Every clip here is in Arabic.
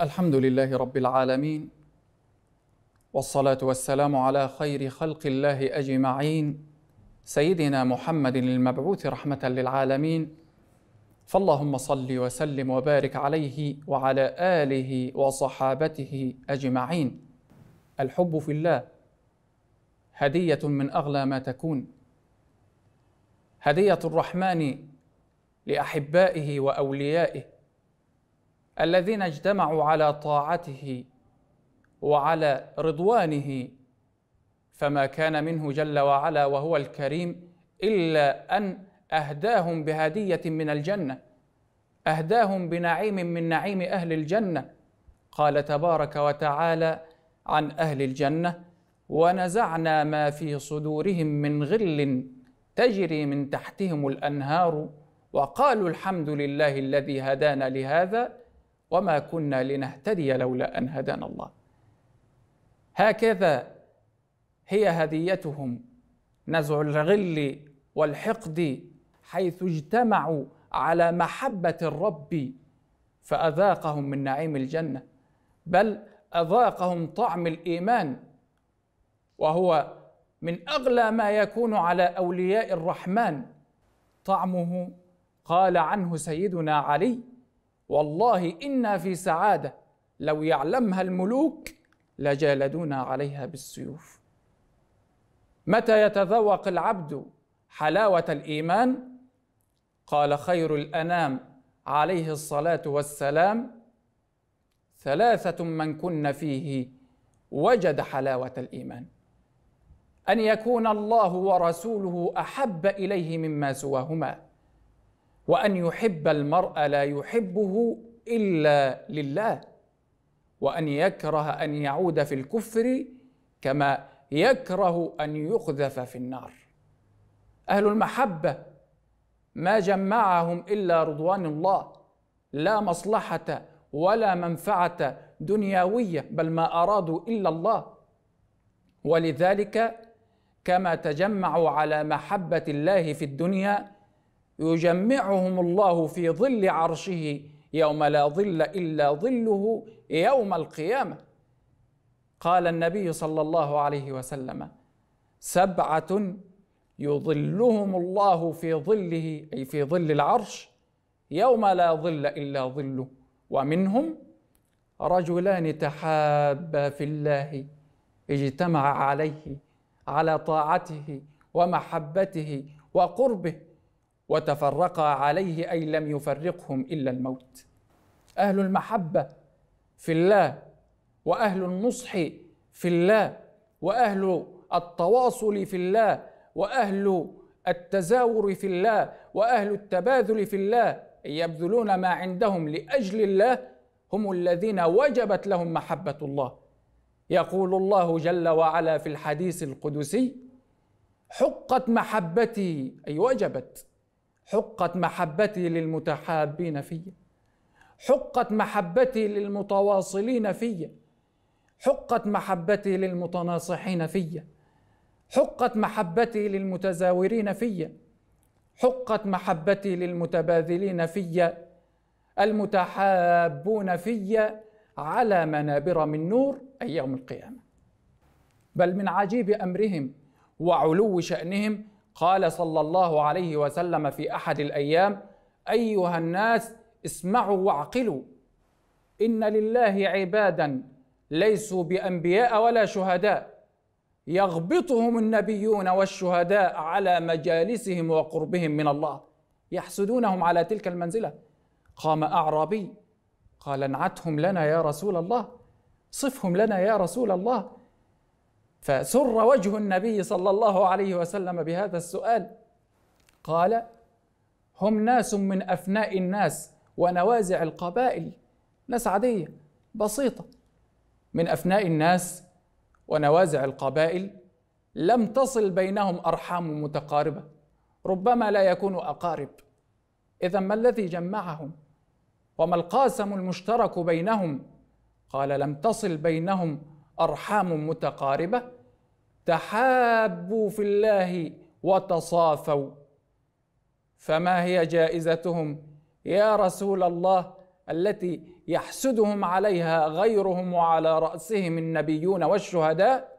الحمد لله رب العالمين والصلاه والسلام على خير خلق الله اجمعين سيدنا محمد المبعوث رحمه للعالمين فاللهم صل وسلم وبارك عليه وعلى اله وصحابته اجمعين الحب في الله هديه من اغلى ما تكون هديه الرحمن لاحبائه واوليائه الذين اجتمعوا على طاعته وعلى رضوانه فما كان منه جل وعلا وهو الكريم الا ان اهداهم بهديه من الجنه اهداهم بنعيم من نعيم اهل الجنه قال تبارك وتعالى عن اهل الجنه ونزعنا ما في صدورهم من غل تجري من تحتهم الانهار وقالوا الحمد لله الذي هدانا لهذا وما كنا لنهتدي لولا ان هدانا الله هكذا هي هديتهم نزع الغل والحقد حيث اجتمعوا على محبه الرب فاذاقهم من نعيم الجنه بل اذاقهم طعم الايمان وهو من اغلى ما يكون على اولياء الرحمن طعمه قال عنه سيدنا علي والله إنا في سعادة لو يعلمها الملوك لجالدونا عليها بالسيوف متى يتذوق العبد حلاوة الإيمان قال خير الأنام عليه الصلاة والسلام ثلاثة من كن فيه وجد حلاوة الإيمان أن يكون الله ورسوله أحب إليه مما سواهما وان يحب المرء لا يحبه الا لله وان يكره ان يعود في الكفر كما يكره ان يقذف في النار اهل المحبه ما جمعهم الا رضوان الله لا مصلحه ولا منفعه دنيويه بل ما ارادوا الا الله ولذلك كما تجمعوا على محبه الله في الدنيا يجمعهم الله في ظل عرشه يوم لا ظل الا ظله يوم القيامه قال النبي صلى الله عليه وسلم سبعه يظلهم الله في ظله اي في ظل العرش يوم لا ظل الا ظله ومنهم رجلان تحابا في الله اجتمع عليه على طاعته ومحبته وقربه وتفرقا عليه أي لم يفرقهم إلا الموت أهل المحبة في الله وأهل النصح في الله وأهل التواصل في الله وأهل التزاور في الله وأهل التباذل في الله يبذلون ما عندهم لأجل الله هم الذين وجبت لهم محبة الله يقول الله جل وعلا في الحديث القدسي حقت محبتي أي وجبت حقت محبتي للمتحابين في حقت محبتي للمتواصلين في حقت محبتي للمتناصحين في حقت محبتي للمتزاورين في حقت محبتي للمتباذلين في المتحابون في على منابر من نور أي يوم القيامة بل من عجيب أمرهم وعلو شأنهم قال صلى الله عليه وسلم في احد الايام ايها الناس اسمعوا واعقلوا ان لله عبادا ليسوا بانبياء ولا شهداء يغبطهم النبيون والشهداء على مجالسهم وقربهم من الله يحسدونهم على تلك المنزله قام اعرابي قال انعتهم لنا يا رسول الله صفهم لنا يا رسول الله فسر وجه النبي صلى الله عليه وسلم بهذا السؤال قال هم ناس من افناء الناس ونوازع القبائل ناس عاديه بسيطه من افناء الناس ونوازع القبائل لم تصل بينهم ارحام متقاربه ربما لا يكونوا اقارب اذا ما الذي جمعهم وما القاسم المشترك بينهم قال لم تصل بينهم أرحام متقاربة تحابوا في الله وتصافوا فما هي جائزتهم يا رسول الله التي يحسدهم عليها غيرهم وعلى رأسهم النبيون والشهداء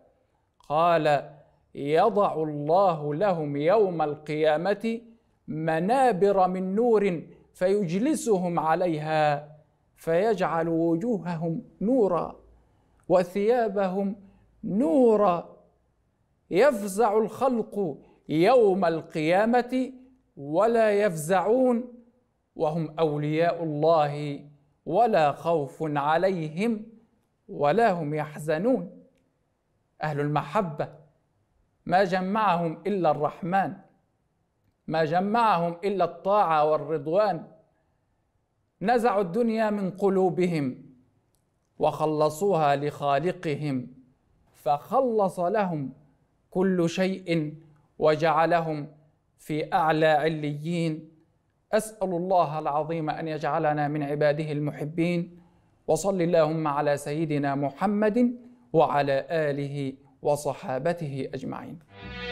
قال يضع الله لهم يوم القيامة منابر من نور فيجلسهم عليها فيجعل وجوههم نورا وثيابهم نورا يفزع الخلق يوم القيامه ولا يفزعون وهم اولياء الله ولا خوف عليهم ولا هم يحزنون اهل المحبه ما جمعهم الا الرحمن ما جمعهم الا الطاعه والرضوان نزعوا الدنيا من قلوبهم وخلصوها لخالقهم فخلص لهم كل شيء وجعلهم في اعلى عليين اسال الله العظيم ان يجعلنا من عباده المحبين وصل اللهم على سيدنا محمد وعلى اله وصحابته اجمعين